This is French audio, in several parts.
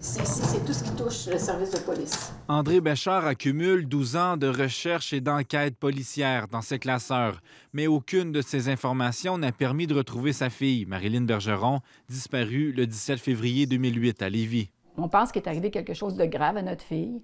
C'est tout ce qui touche le service de police. André Béchard accumule 12 ans de recherche et d'enquête policière dans ses classeurs, mais aucune de ces informations n'a permis de retrouver sa fille, Marilyn Bergeron, disparue le 17 février 2008 à Lévis. On pense qu'il est arrivé quelque chose de grave à notre fille.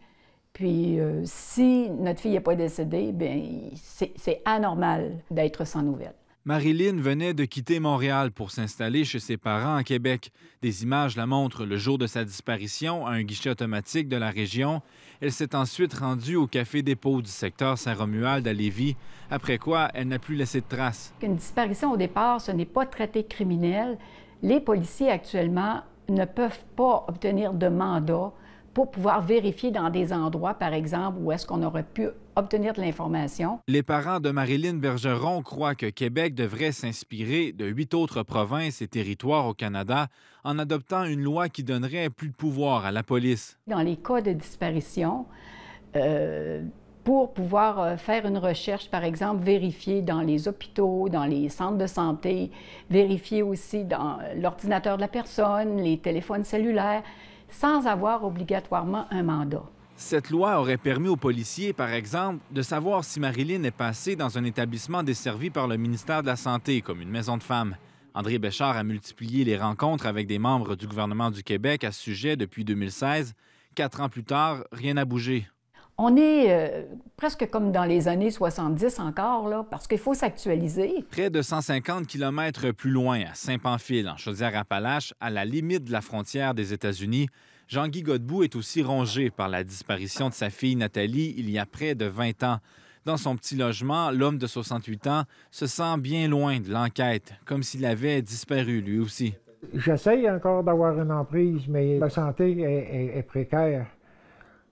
Puis euh, si notre fille n'est pas décédée, ben, c'est anormal d'être sans nouvelles. Marilyn venait de quitter Montréal pour s'installer chez ses parents à Québec. Des images la montrent le jour de sa disparition à un guichet automatique de la région. Elle s'est ensuite rendue au café dépôt du secteur Saint-Romuald à Lévis, après quoi elle n'a plus laissé de traces. Une disparition au départ, ce n'est pas traité criminel. Les policiers actuellement ne peuvent pas obtenir de mandat pour pouvoir vérifier dans des endroits, par exemple, où est-ce qu'on aurait pu obtenir de l'information. Les parents de Marilyn Bergeron croient que Québec devrait s'inspirer de huit autres provinces et territoires au Canada en adoptant une loi qui donnerait plus de pouvoir à la police. Dans les cas de disparition, euh, pour pouvoir euh, faire une recherche, par exemple, vérifier dans les hôpitaux, dans les centres de santé, vérifier aussi dans euh, l'ordinateur de la personne, les téléphones cellulaires sans avoir obligatoirement un mandat. Cette loi aurait permis aux policiers, par exemple, de savoir si Marilyn est passée dans un établissement desservi par le ministère de la Santé, comme une maison de femmes. André Béchard a multiplié les rencontres avec des membres du gouvernement du Québec à ce sujet depuis 2016. Quatre ans plus tard, rien n'a bougé on est euh, presque comme dans les années 70 encore, là, parce qu'il faut s'actualiser. Près de 150 km plus loin, à Saint-Pamphile, en Chaudière-Appalaches, à la limite de la frontière des États-Unis, Jean-Guy Godbout est aussi rongé par la disparition de sa fille Nathalie il y a près de 20 ans. Dans son petit logement, l'homme de 68 ans se sent bien loin de l'enquête, comme s'il avait disparu lui aussi. J'essaie encore d'avoir une emprise, mais la santé est précaire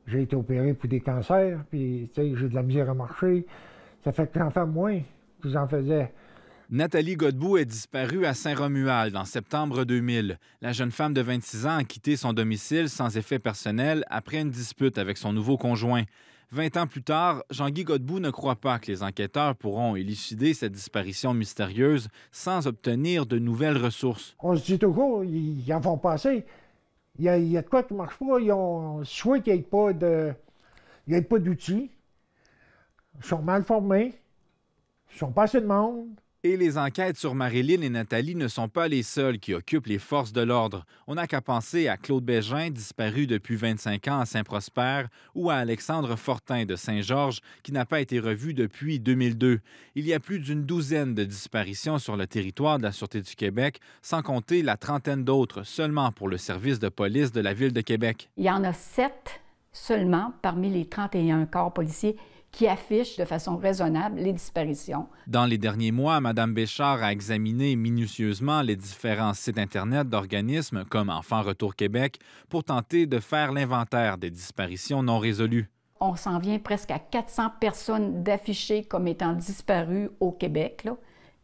j'ai été opéré pour des cancers, puis j'ai de la misère à marcher. Ça fait que j'en moins que j'en faisais. Nathalie Godbout est disparue à Saint-Romuald en septembre 2000. La jeune femme de 26 ans a quitté son domicile sans effet personnel après une dispute avec son nouveau conjoint. Vingt ans plus tard, Jean-Guy Godbout ne croit pas que les enquêteurs pourront élucider cette disparition mystérieuse sans obtenir de nouvelles ressources. On se dit toujours, ils en font passer. Il y, a, de quoi qui ne marche pas. Ils ont soit qu'il n'y ait pas pas d'outils. Ils sont mal formés. Ils sont pas assez de monde. Et les enquêtes sur Marilyn et Nathalie ne sont pas les seules qui occupent les forces de l'ordre. On n'a qu'à penser à Claude Bégin, disparu depuis 25 ans à Saint-Prosper, ou à Alexandre Fortin de Saint-Georges, qui n'a pas été revu depuis 2002. Il y a plus d'une douzaine de disparitions sur le territoire de la Sûreté du Québec, sans compter la trentaine d'autres seulement pour le service de police de la Ville de Québec. Il y en a sept seulement parmi les 31 corps policiers qui affichent de façon raisonnable les disparitions. Dans les derniers mois, Mme Béchard a examiné minutieusement les différents sites Internet d'organismes comme Enfants Retour Québec pour tenter de faire l'inventaire des disparitions non résolues. On s'en vient presque à 400 personnes d'affichées comme étant disparues au Québec,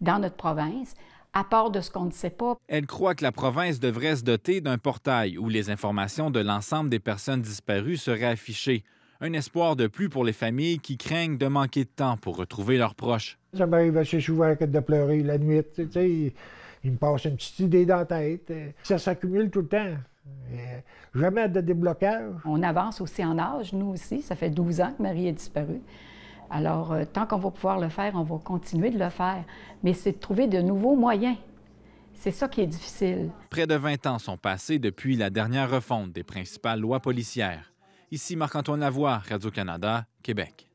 dans notre province, à part de ce qu'on ne sait pas. Elle croit que la province devrait se doter d'un portail où les informations de l'ensemble des personnes disparues seraient affichées. Un espoir de plus pour les familles qui craignent de manquer de temps pour retrouver leurs proches. Ça m'arrive assez souvent de pleurer la nuit. Tu sais, il me passe une petite idée dans la tête. Ça s'accumule tout le temps. Jamais de déblocage. On avance aussi en âge, nous aussi. Ça fait 12 ans que Marie est disparue. Alors, euh, tant qu'on va pouvoir le faire, on va continuer de le faire, mais c'est de trouver de nouveaux moyens. C'est ça qui est difficile. Près de 20 ans sont passés depuis la dernière refonte des principales lois policières. Ici Marc-Antoine Lavoie, Radio-Canada, Québec.